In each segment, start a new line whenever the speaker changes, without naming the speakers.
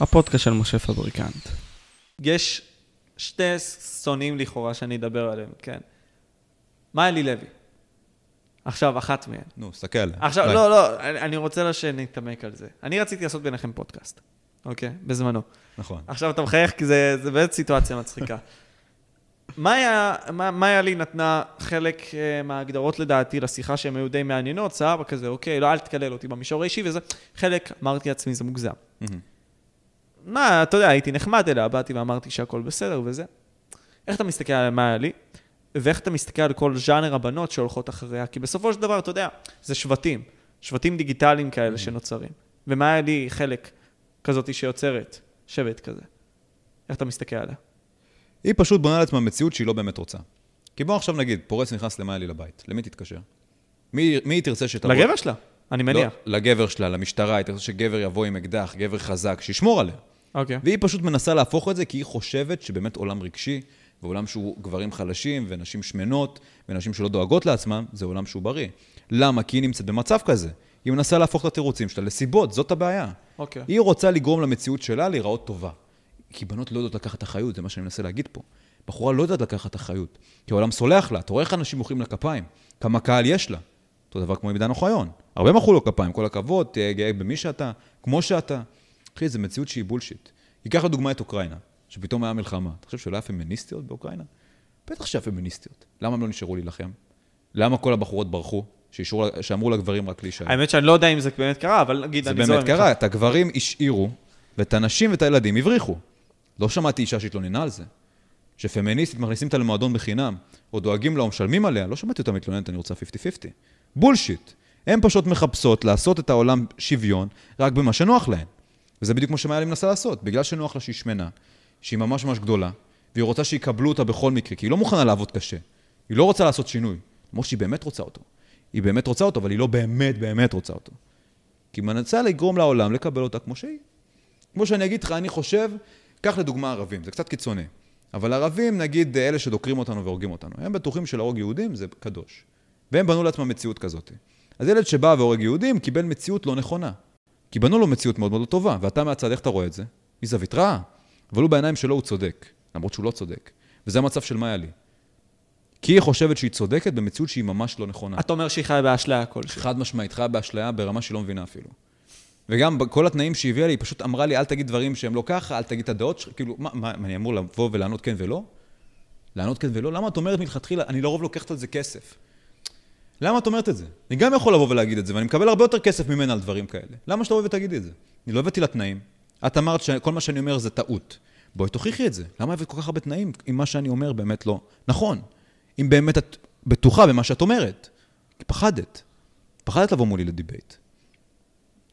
הפודקאסט של משה פבריקנט. יש שתי שונאים לכאורה שאני אדבר עליהם, כן. מה אלי לוי. עכשיו, אחת מהן. נו, סתכל עכשיו, ביי. לא, לא, אני רוצה שנתעמק על זה. אני רציתי לעשות ביניכם פודקאסט, אוקיי? בזמנו. נכון. עכשיו אתה מחייך, כי זה, זה באמת סיטואציה מצחיקה. מאיה, מאיה לי נתנה חלק אה, מההגדרות לדעתי לשיחה שהן היו די מעניינות, סבבה כזה, אוקיי, לא, אל תקלל אותי במישור האישי וזה. חלק, אמרתי לעצמי, זה מוגזם. Mm-hmm. מה, אתה יודע, הייתי נחמד אליה, באתי ואמרתי שהכל בסדר וזה. איך אתה מסתכל על מה היה לי, ואיך אתה מסתכל על כל ז'אנר הבנות שהולכות אחריה? כי בסופו של דבר, אתה יודע, זה שבטים, שבטים דיגיטליים כאלה mm. שנוצרים. ומה היה לי חלק כזאת שיוצרת שבט כזה? איך אתה מסתכל עליה?
היא פשוט בונה לעצמה מציאות שהיא לא באמת רוצה. כי בוא עכשיו נגיד, פורץ נכנס למה היה לי לבית, למי תתקשר? מי, מי תרצה שתבוא? לגבר שלה, אני מניח. לא, לגבר שלה, למשטרה, היא תרצה שגבר יבוא עם אקדח, גבר חזק, שישמור עליה. אוקיי. Okay. והיא פשוט מנסה להפוך את זה, כי היא חושבת שבאמת עולם רגשי, ועולם שהוא גברים חלשים, ונשים שמנות, ונשים שלא דואגות לעצמם, זה עולם שהוא בריא. למה? כי היא נמצאת במצב כזה. היא מנסה להפוך את התירוצים שלה לסיבות, זאת הבעיה. אוקיי. Okay. היא רוצה לגרום למציאות שלה להיראות טובה. כי בנות לא יודעות לקחת אחריות, זה מה שאני מנסה להגיד פה. בחורה לא יודעת לקחת אחריות, כי העולם סולח לה. אתה רואה איך אנשים מוחאים לה כפיים, כמה קהל יש לה. אותו דבר כמו עם עידן אוחיון. הרבה מחאו לו כפיים, כל הכבוד, תהיה גאה במי שאתה, כמו שאתה. אחי, זו מציאות שהיא בולשיט. ייקח לדוגמה את אוקראינה, שפתאום היה מלחמה. אתה חושב שלא היה פמיניסטיות באוקראינה? בטח שהיה פמיניסטיות. למה הם לא נשארו להילחם? למה כל הבחורות ברחו? שישור, שאמרו לגברים רק להישאר.
האמת שאני לא יודע אם זה באמת קרה, אבל נגיד, אני זורם. זה באמת קרה,
את הגברים השאירו, ואת הנשים ואת הילדים הבריחו. לא שמעתי אישה שהתלוננה על זה. שפמיניסטית מכניסים אותה למועדון בחינם, או דואגים לה או משלמים עליה, לא שמעתי אותה מתלוננת, אני רוצה 50-50. בולשיט. הן פשוט מחפשות לעשות את העולם שוויון רק במה שנוח להן. וזה בדיוק מה שמאיה מנסה לעשות. בגלל שנוח לה שהיא שמנה, שהיא ממש ממש גדולה, והיא רוצה שיקבלו אותה בכל מקרה, כי היא לא מוכנה לעבוד קשה. היא לא רוצה לעשות שינוי, כמו שהיא באמת רוצה אותו. היא באמת רוצה אותו, אבל היא לא באמת באמת רוצה אותו. כי היא מנסה לגרום לעולם לקבל אותה כמו שהיא. כמו שאני אגיד לך, אני חושב, קח לדוגמה ערבים, זה קצת קיצוני. אבל ערבים, נגיד אלה שדוקרים אותנו והורגים אותנו, הם בטוחים שלהרוג יהודים זה קדוש. והם בנו לעצמם מציאות כזאת. אז ילד שבא והורג יהודים קיבל מציאות לא נכונה. כי בנו לו מציאות מאוד מאוד לא טובה, ואתה מהצד, איך אתה רואה את זה? מזווית רעה. אבל הוא בעיניים שלו, הוא צודק, למרות שהוא לא צודק. וזה המצב של מאיה לי. כי היא חושבת שהיא צודקת במציאות שהיא ממש לא נכונה. אתה אומר שהיא חיה באשליה כלשהי. חד משמעית, חיה באשליה ברמה שהיא לא מבינה אפילו. וגם כל התנאים שהיא הביאה לי, היא פשוט אמרה לי, אל תגיד דברים שהם לא ככה, אל תגיד את הדעות שלך, כאילו, מה, מה, אני אמור לבוא ולענות כן ולא? לענות כן ולא? למה את אומרת מלכתחילה, אני לרוב לוקחת על זה כסף. למה את אומרת את זה? אני גם יכול לבוא ולהגיד את זה, ואני מקבל הרבה יותר כסף ממנה על דברים כאלה. למה שאתה אוהב ותגידי את זה? אני לא הבאתי לה תנאים. את אמרת שכל מה שאני אומר זה טעות. בואי תוכיחי את זה. למה הבאת כל כך הרבה תנאים אם מה שאני אומר באמת לא נכון? אם באמת את בטוחה במה שאת אומרת. כי פחדת. פחדת לבוא מולי לדיבייט.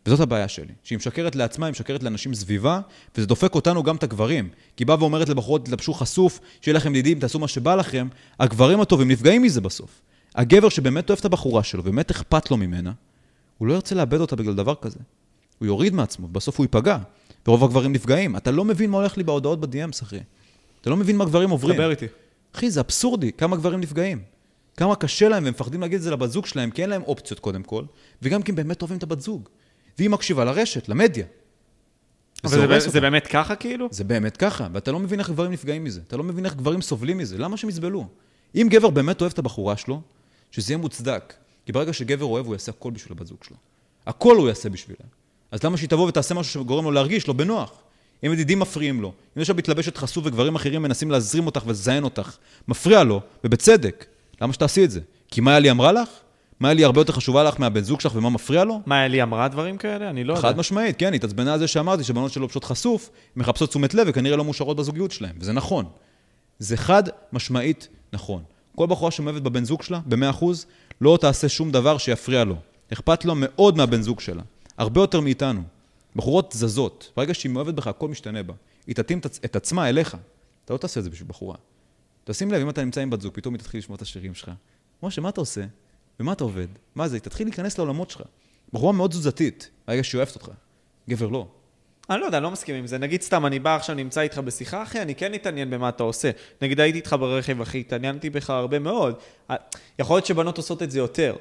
וזאת הבעיה שלי, שהיא משקרת לעצמה, היא משקרת לאנשים סביבה, וזה דופק אותנו גם את הגברים. כי היא באה ואומרת לבחורות, תלבשו חשוף, שיהיה לכם ידידים, תעשו מה שבא לכם, הגברים הטובים נפגעים מזה בסוף. הגבר שבאמת אוהב את הבחורה שלו, באמת אכפת לו ממנה, הוא לא ירצה לאבד אותה בגלל דבר כזה. הוא יוריד מעצמו, בסוף הוא ייפגע. ורוב הגברים נפגעים. אתה לא מבין מה הולך לי בהודעות ב-DMs, אחי. אתה לא מבין מה גברים עוברים. דבר איתי. אחי, זה אבסורדי, כמה גברים נפגעים. כמה קשה להם, והם מפחדים להגיד את זה לבת זוג שלהם, כי אין להם אופציות קודם כל, וגם כי הם באמת אוהבים את הבת זוג. והיא מקשיבה לרשת, למדיה. אבל זה, זה, זה באמת ככה כאילו? זה באמת ככה, ואתה לא מבין איך גברים נפגעים מזה. אתה לא מבין איך גברים סובלים מזה. למה שהם יסבלו? אם גבר באמת אוהב את הבחורה שלו, שזה יהיה מוצדק. כי ברגע שגבר אוהב, הוא יעשה הכל בשביל הבת זוג שלו. הכל הוא יעשה בשבילה. אז למה שהיא תבוא ותעשה משהו שגורם לו להרגיש לא בנוח? אם ידידים מפריעים לו, אם יש לה מתלבשת חשוף וגברים אחרים מנסים להזרים אותך ולזיין אותך, מפריע לו, ובצדק, למה שתעשי את זה? כי מה יאלי אמרה לך? מה אלי הרבה יותר חשובה לך מהבן זוג שלך ומה מפריע לו? מה, אלי אמרה דברים כאלה? אני לא יודע. חד משמעית, כן, התעצבנה על זה שאמרתי שבנות שלו פשוט חשוף, מחפשות תשומת לב וכנראה לא מאושרות בזוגיות שלהם, וזה נכון. זה חד משמעית נכון. כל בחורה שמאוהבת בבן זוג שלה, ב-100%, לא תעשה שום דבר שיפריע לו. אכפת לו מאוד מהבן זוג שלה, הרבה יותר מאיתנו. בחורות זזות, ברגע שהיא מאוהבת בך, הכל משתנה בה. היא תתאים את עצמה אליך. אתה לא תעשה את זה בשביל בחורה. תשים לב, אם אתה נמצא עם בת זוג, פתאום היא תתחיל לשמוע את השירים שלך. משה, מה אתה עושה? במה אתה עובד? מה זה? היא תתחיל להיכנס לעולמות שלך. בחורה מאוד תזוזתית, ברגע שהיא אוהבת אותך. גבר לא.
אני לא יודע, אני לא מסכים עם זה. נגיד סתם, אני בא עכשיו, נמצא איתך בשיחה, אחי, אני כן אתעניין במה אתה עושה. נגיד הייתי איתך ברכב, אחי, התעניינתי בך הרבה מאוד. יכול להיות שבנות עושות את זה יותר.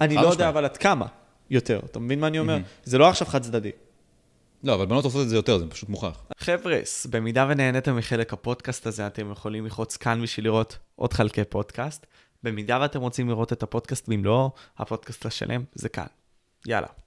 אני לא, לא יודע אבל עד כמה יותר. אתה מבין מה אני אומר? זה לא עכשיו חד צדדי. לא, אבל בנות עושות את זה יותר, זה פשוט מוכח. חבר'ס, במידה ונהנתם מחלק הפודקאסט הזה, אתם יכולים לחוץ כאן בשביל לראות עוד חלקי פודקאסט. במידה ואתם רוצים לראות את הפודקאסט במלואו, הפודקאסט השלם זה כאן. יאללה.